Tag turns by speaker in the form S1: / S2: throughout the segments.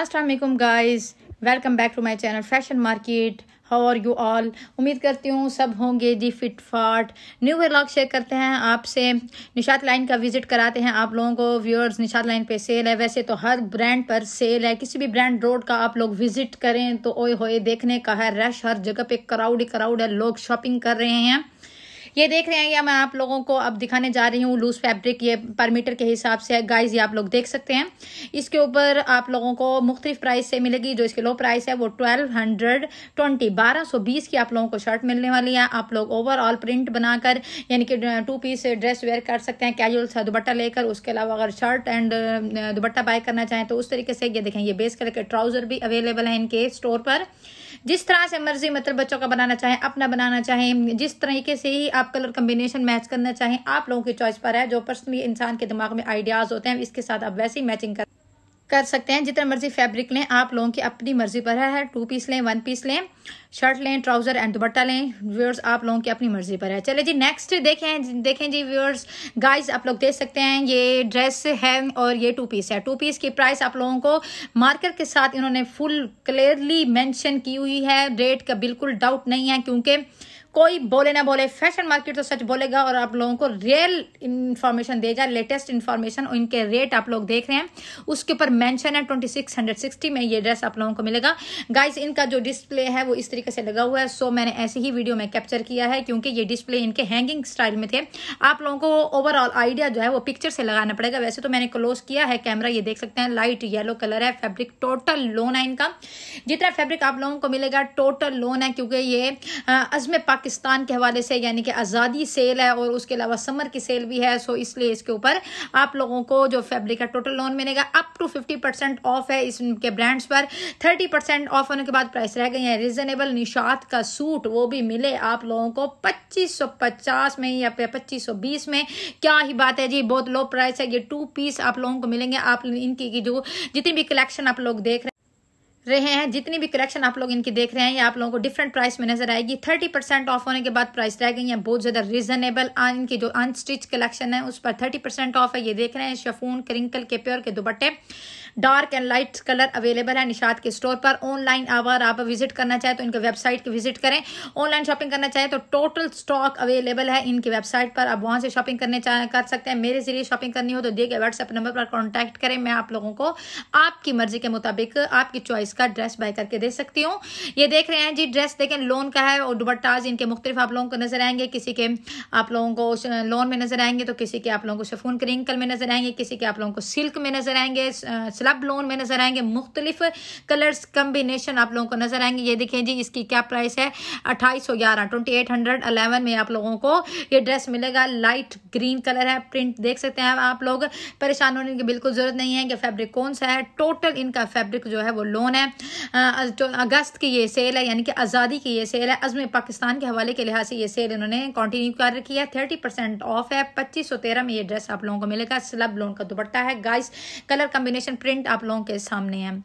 S1: Aslam guys welcome back to my channel fashion market how are you all उम्मीद करती हूँ सब होंगे जी फिट फाट न्यू व्लॉग शेयर करते हैं आपसे निशात लाइन का विजिट कराते हैं आप लोगों को व्यूअर्स निशात लाइन पे सेल है वैसे तो हर ब्रांड पर सेल है किसी भी ब्रांड रोड का आप लोग विजिट करें तो ओए होए देखने का है रश हर जगह पे क्राउड ही क्राउड है लोग शॉपिंग कर रहे हैं ये देख रहे हैं या मैं आप लोगों को अब दिखाने जा रही हूँ लूज फैब्रिक ये पर मीटर के हिसाब से गाइज ये आप लोग देख सकते हैं इसके ऊपर आप लोगों को मुख्तलिफ प्राइस से मिलेगी जो इसके लो प्राइस है वो ट्वेल्व हंड्रेड ट्वेंटी बारह सौ बीस की आप लोगों को शर्ट मिलने वाली है आप लोग ओवरऑल प्रिंट बनाकर यानी कि टू पीस ड्रेस वेयर कर सकते हैं कैजुअल सा दुपट्टा लेकर उसके अलावा अगर शर्ट एंड दुपट्टा बाय करना चाहें तो उस तरीके से ये देखें ये बेस कलर के ट्राउज़र भी अवेलेबल है इनके स्टोर पर जिस तरह से मर्जी मतलब बच्चों का बनाना चाहें अपना बनाना चाहें जिस तरीके से ही आप कलर कम्बिनेशन मैच करना चाहें आप लोगों की चॉइस पर है जो पर्सनली इंसान के दिमाग में आइडियाज़ होते हैं इसके साथ आप वैसे ही मैचिंग कर कर सकते हैं जितना मर्जी फैब्रिक लें आप लोगों की अपनी मर्जी पर है टू पीस लें वन पीस लें शर्ट लें ट्राउजर एंड दुपट्टा लें व्यूअर्स आप लोगों की अपनी मर्जी पर है चले जी नेक्स्ट देखें देखें जी व्यूअर्स गाइस आप लोग देख सकते हैं ये ड्रेस है और ये टू पीस है टू पीस की प्राइस आप लोगों को मार्कर के साथ इन्होंने फुल क्लियरली मैंशन की हुई है रेट का बिल्कुल डाउट नहीं है क्योंकि कोई बोले ना बोले फैशन मार्केट तो सच बोलेगा और आप लोगों को रियल इन्फॉर्मेशन देगा लेटेस्ट इन्फॉर्मेशन इनके रेट आप लोग देख रहे हैं उसके ऊपर मैंशन है ट्वेंटी सिक्स हंड्रेड सिक्सटी में ये ड्रेस आप लोगों को मिलेगा गाइस इनका जो डिस्प्ले है वो इस तरीके से लगा हुआ है सो मैंने ऐसे ही वीडियो में कैप्चर किया है क्योंकि ये डिस्प्ले इनके हैंगिंग स्टाइल में थे आप लोगों को ओवरऑल आइडिया जो है वो पिक्चर से लगाना पड़ेगा वैसे तो मैंने क्लोज किया है कैमरा ये देख सकते हैं लाइट येलो कलर है फेब्रिक टोटल लोन है इनका जितना फेब्रिक आप लोगों को मिलेगा टोटल लोन है क्योंकि ये अजमे पाकिस्तान पाकिस्तान के हवाले से यानी कि आज़ादी सेल है और उसके अलावा समर की सेल भी है सो इसलिए इसके ऊपर आप लोगों को जो फैब्रिक है टोटल लोन मिलेगा up to fifty percent off है इसके ब्रांड्स पर थर्टी परसेंट ऑफ होने के बाद प्राइस रह गई है रिजनेबल निशात का सूट वो भी मिले आप लोगों को पच्चीस सौ पचास में या फिर पच्चीस सौ बीस में क्या ही बात है जी बहुत लो प्राइस है ये टू पीस आप लोगों को मिलेंगे आप इनकी जो जितनी भी कलेक्शन आप लोग देख रहे हैं रहे हैं जितनी भी कलेक्शन आप लोग इनकी देख रहे हैं ये आप लोगों को डिफरेंट प्राइस में नजर आएगी थर्टी परसेंट ऑफ होने के बाद प्राइस रह गई है बहुत ज़्यादा रीजनेबल इनकी जो अनस्टिच कलेक्शन है उस पर थर्टी परसेंट ऑफ है ये देख रहे हैं शफून क्रिंकल के प्योर के दुपट्टे dark and light colour available है निशाद के स्टोर पर ऑनलाइन अगर आप विजिट करना चाहें तो इनके वेबसाइट की विजिट करें ऑनलाइन शॉपिंग करना चाहें तो टोटल स्टॉक अवेलेबल है इनकी वेबसाइट पर आप वहाँ से शॉपिंग करने कर सकते हैं मेरे जरिए शॉपिंग करनी हो तो दिए गए व्हाट्सएप नंबर पर कॉन्टैक्ट करें मैं आप लोगों को आपकी मर्जी के मुताबिक आपकी चॉइस इसका ड्रेस बाय करके दे सकती हूँ ये देख रहे हैं जी ड्रेस देखें लोन का है और दुबट्टाज इनके मुख्तलिफ आप लोगों को नजर आएंगे किसी के आप लोगों को लोन में नजर आएंगे तो किसी के आप लोगों को सफून क्रिंकल में नजर आएंगे किसी के आप लोगों को सिल्क में नजर आएंगे स्लब लोन में नजर आएंगे मुख्तलिफ कलर्स कम्बिनेशन आप लोगों को नजर आएंगे ये देखें जी इसकी क्या प्राइस है अट्ठाईस सौ ग्यारह ट्वेंटी एट हंड्रेड अलेवन में आप लोगों को ये ड्रेस मिलेगा लाइट ग्रीन कलर है प्रिंट देख सकते हैं आप लोग परेशान होने की बिल्कुल ज़रूरत नहीं है कि फैब्रिक कौन सा है टोटल इनका फैब्रिक जो है वो लोन है तो अगस्त की ये सेल है यानी कि आज़ादी की ये सेल है अज़म पाकिस्तान के हवाले के लिहाज से ये सेल इन्होंने कंटिन्यू कर रखी है थर्टी परसेंट ऑफ है पच्चीस सौ तेरह में ये ड्रेस आप लोगों को मिलेगा स्लब लोन का दुपट्टा है गाइस कलर कॉम्बिनेशन प्रिंट आप लोगों के सामने है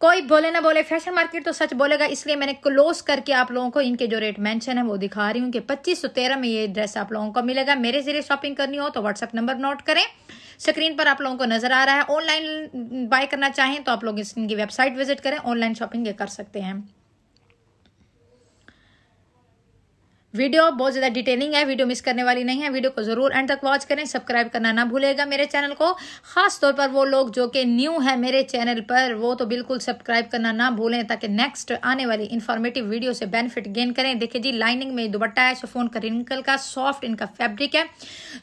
S1: कोई बोले ना बोले फैशन मार्केट तो सच बोलेगा इसलिए मैंने क्लोज करके आप लोगों को इनके जो रेट मेंशन है वो दिखा रही हूँ कि पच्चीस सौ तेरह में ये ड्रेस आप लोगों को मिलेगा मेरे जरिए शॉपिंग करनी हो तो व्हाट्सअप नंबर नोट करें स्क्रीन पर आप लोगों को नजर आ रहा है ऑनलाइन बाय करना चाहें तो आप लोग इनकी वेबसाइट विजिट करें ऑनलाइन शॉपिंग ये कर सकते हैं वीडियो बहुत ज़्यादा डिटेलिंग है वीडियो मिस करने वाली नहीं है वीडियो को ज़रूर एंड तक वॉच करें सब्सक्राइब करना ना भूलेगा मेरे चैनल को खास तौर पर वो लोग जो कि न्यू है मेरे चैनल पर वो तो बिल्कुल सब्सक्राइब करना ना भूलें ताकि नेक्स्ट आने वाली इन्फॉर्मेटिव वीडियो से बेनिफिट गेन करें देखिए जी लाइनिंग में दुबट्टा है शफोन का रिंकल का सॉफ्ट इनका फैब्रिक है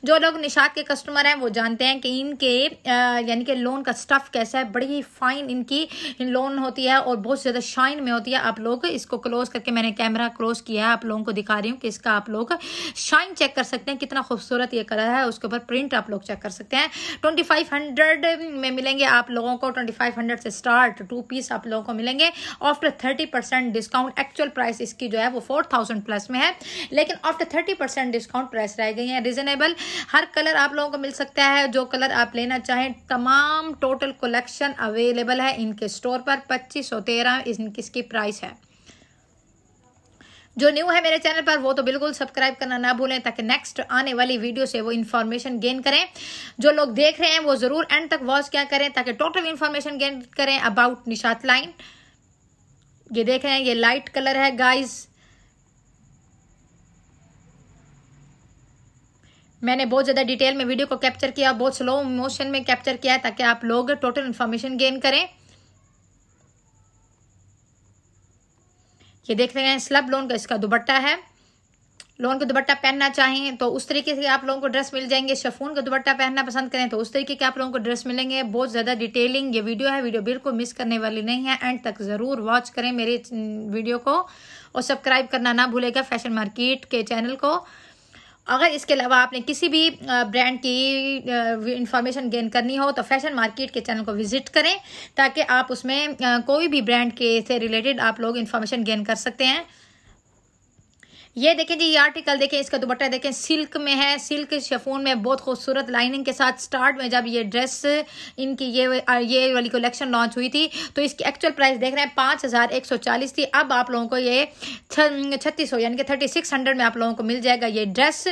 S1: जो लोग निषाद के कस्टमर हैं वो जानते हैं कि इनके यानी कि लोन का स्टफ़ कैसा है बड़ी फाइन इनकी लोन होती है और बहुत ज़्यादा शाइन में होती है आप लोग इसको क्लोज करके मैंने कैमरा क्लोज किया है आप लोगों को दिखा रही हूँ हैं कि इसका आप लोग शाइन चेक कर सकते हैं कितना खूबसूरत ये कलर है उसके ऊपर प्रिंट आप लोग चेक कर सकते हैं ट्वेंटी फाइव हंड्रेड में मिलेंगे आप लोगों को ट्वेंटी फाइव हंड्रेड से स्टार्ट टू पीस आप लोगों को मिलेंगे after thirty percent discount actual price इसकी जो है वो फोर थाउजेंड प्लस में है लेकिन after thirty percent discount price रह गई है रिजनेबल हर कलर आप लोगों को मिल सकता है जो कलर आप लेना चाहें तमाम टोटल कलेक्शन अवेलेबल है इनके स्टोर पर पच्चीस सौ तेरह इसकी प्राइस है जो न्यू है मेरे चैनल पर वो तो बिल्कुल सब्सक्राइब करना ना भूलें ताकि नेक्स्ट आने वाली वीडियो से वो इन्फॉर्मेशन गेन करें जो लोग देख रहे हैं वो जरूर एंड तक वॉच क्या करें ताकि टोटल इन्फॉर्मेशन गेन करें अबाउट निशात लाइन ये देख रहे हैं ये लाइट कलर है गाइज मैंने बहुत ज़्यादा डिटेल में वीडियो को कैप्चर किया बहुत स्लो मोशन में कैप्चर किया है ताकि आप लोग टोटल इन्फॉर्मेशन गेन करें ये देख रहे हैं स्लब लोन का इसका दुपट्टा है लोन का दुबट्टा पहनना चाहें तो उस तरीके से आप लोगों को ड्रेस मिल जाएंगे शफून का दुपट्टा पहनना पसंद करें तो उस तरीके के आप लोगों को ड्रेस मिलेंगे बहुत ज़्यादा डिटेलिंग ये वीडियो है वीडियो बिल्कुल मिस करने वाली नहीं है एंड तक ज़रूर वॉच करें मेरे वीडियो को और सब्सक्राइब करना ना भूलेगा फैशन मार्केट के चैनल को अगर इसके अलावा आपने किसी भी ब्रांड की इंफॉर्मेशन गेन करनी हो तो फैशन मार्केट के चैनल को विजिट करें ताकि आप उसमें कोई भी ब्रांड के से रिलेटेड आप लोग इन्फॉर्मेशन गेन कर सकते हैं ये देखें जी ये आर्टिकल देखें इसका दुपट्टा देखें सिल्क में है सिल्क शेफोन में बहुत खूबसूरत लाइनिंग के साथ स्टार्ट में जब ये ड्रेस इनकी ये ये वाली कलेक्शन लॉन्च हुई थी तो इसकी एक्चुअल प्राइस देख रहे हैं पाँच हज़ार एक सौ चालीस थी अब आप लोगों को ये छत्तीस सौ यानी कि थर्टी सिक्स हंड्रेड में आप लोगों को मिल जाएगा ये ड्रेस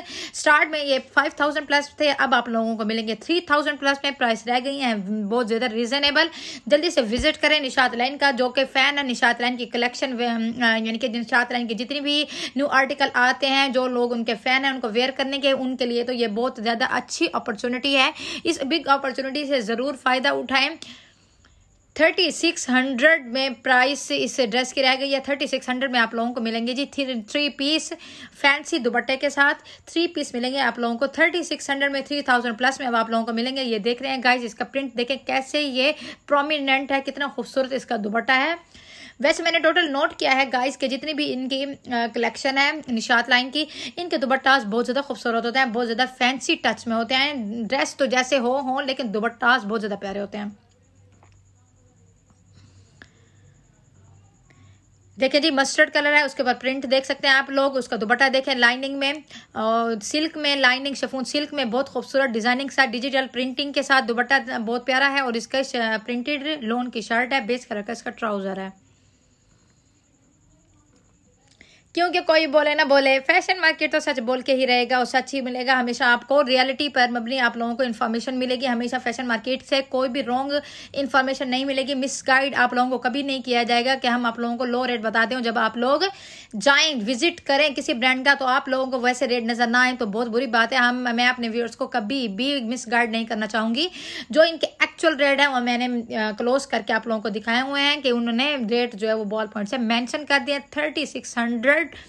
S1: स्टार्ट में ये फाइव थाउजेंड प्लस थे अब आप लोगों को मिलेंगे थ्री थाउजेंड प्लस में प्राइस रह गई हैं बहुत ज़्यादा रीज़नेबल जल्दी से विजिट करें निशात लाइन का जो कि फ़ैन है निशात लाइन की कलेक्शन यानी कि निशात लाइन की जितनी भी न्यू आर्टिकल आर्टिकल आते हैं जो लोग उनके फैन हैं उनको वेयर करने के उनके लिए तो ये बहुत ज़्यादा अच्छी अपॉर्चुनिटी है इस बिग अपॉर्चुनिटी से ज़रूर फ़ायदा उठाएं थर्टी सिक्स हंड्रेड में प्राइस इस ड्रेस की रह गई है थर्टी सिक्स हंड्रेड में आप लोगों को मिलेंगे जी थ्री थ्री पीस फैंसी दुपट्टे के साथ थ्री पीस मिलेंगे आप लोगों को थर्टी सिक्स हंड्रेड में थ्री थाउजेंड प्लस में अब आप लोगों को मिलेंगे ये देख रहे हैं गाइस इसका प्रिंट देखें कैसे ये प्रोमिनेंट है कितना खूबसूरत इसका दुपट्टा है वैसे मैंने टोटल नोट किया है गाइस के जितनी भी इनकी कलेक्शन है निशात लाइन की इनके दुबट्टास बहुत ज़्यादा खूबसूरत होते हैं बहुत ज़्यादा फैंसी टच में होते हैं ड्रेस तो जैसे हो हों लेकिन दुबट्टास बहुत ज़्यादा प्यारे होते हैं देखें जी मस्टर्ड कलर है उसके बाद प्रिंट देख सकते हैं आप लोग उसका दुपट्टा देखें लाइनिंग में और सिल्क में लाइनिंग शफून सिल्क में बहुत खूबसूरत डिजाइनिंग साथ डिजिटल प्रिंटिंग के साथ दुपट्टा बहुत प्यारा है और इसका प्रिंटेड लोन की शर्ट है बेस कलर का इसका ट्राउजर है क्योंकि कोई बोले ना बोले फैशन मार्केट तो सच बोल के ही रहेगा और सच ही मिलेगा हमेशा आपको रियलिटी पर मबनी आप लोगों को इन्फॉर्मेशन मिलेगी हमेशा फैशन मार्केट से कोई भी रॉन्ग इन्फॉर्मेशन नहीं मिलेगी मिस गाइड आप लोगों को कभी नहीं किया जाएगा कि हम आप लोगों को लो रेट बता दें जब आप लोग जाए विजिट करें किसी ब्रांड का तो आप लोगों को वैसे रेट नज़र ना आए तो बहुत बुरी बात है हम मैं अपने व्यूअर्स को कभी भी मिस गाइड नहीं करना चाहूंगी जो इनके एक्चुअल रेट है वो मैंने क्लोज करके आप लोगों को दिखाए हुए हैं कि उन्होंने रेट जो है वो बॉल पॉइंट से मैंशन कर दिया thirty six hundred hundred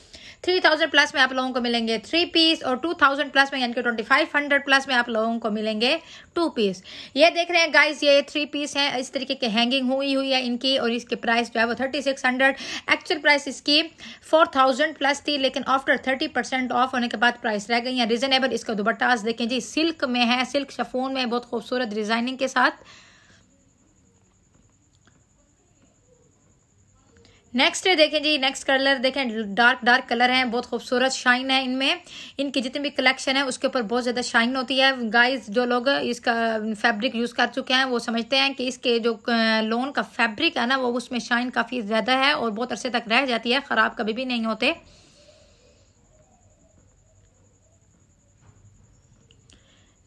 S1: three thousand plus में आप लोगों को मिलेंगे थ्री पीस और टू थाउजेंड प्लस में यानी कि ट्वेंटी फाइव हंड्रेड प्लस में आप लोगों को मिलेंगे टू पीस ये देख रहे हैं गाइस ये थ्री पीस हैं इस तरीके के हैंगिंग हुई हुई है इनकी और इसके प्राइस जो है वो thirty six hundred actual price इसकी फोर थाउजेंड प्लस थी लेकिन आफ्टर थर्टी परसेंट ऑफ होने के बाद प्राइस रह गई है रिजनेबल इसका दुबट्टा देखें जी सिल्क में है सिल्क शफोन में बहुत खूबसूरत डिजाइनिंग के साथ नेक्स्ट देखें जी नेक्स्ट कलर देखें डार्क डार्क कलर हैं बहुत खूबसूरत शाइन है इनमें इनकी जितनी भी कलेक्शन है उसके ऊपर बहुत ज़्यादा शाइन होती है गाइस जो लोग इसका फैब्रिक यूज़ कर चुके हैं वो समझते हैं कि इसके जो लोन का फैब्रिक है ना वो उसमें शाइन काफ़ी ज़्यादा है और बहुत अरसे तक रह जाती है ख़राब कभी भी नहीं होते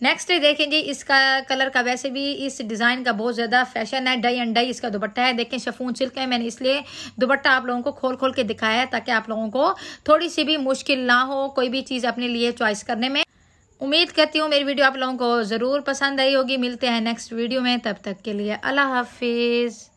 S1: नेक्स्ट देखें जी इसका कलर का वैसे भी इस डिज़ाइन का बहुत ज़्यादा फैशन है डई एंड डई इसका दुपट्टा है देखें शफून सिल्क है मैंने इसलिए दुपट्टा आप लोगों को खोल खोल के दिखाया है ताकि आप लोगों को थोड़ी सी भी मुश्किल ना हो कोई भी चीज़ अपने लिए चॉइस करने में उम्मीद करती हूँ मेरी वीडियो आप लोगों को ज़रूर पसंद आई होगी मिलते हैं नेक्स्ट वीडियो में तब तक के लिए अल्लाह हाफिज़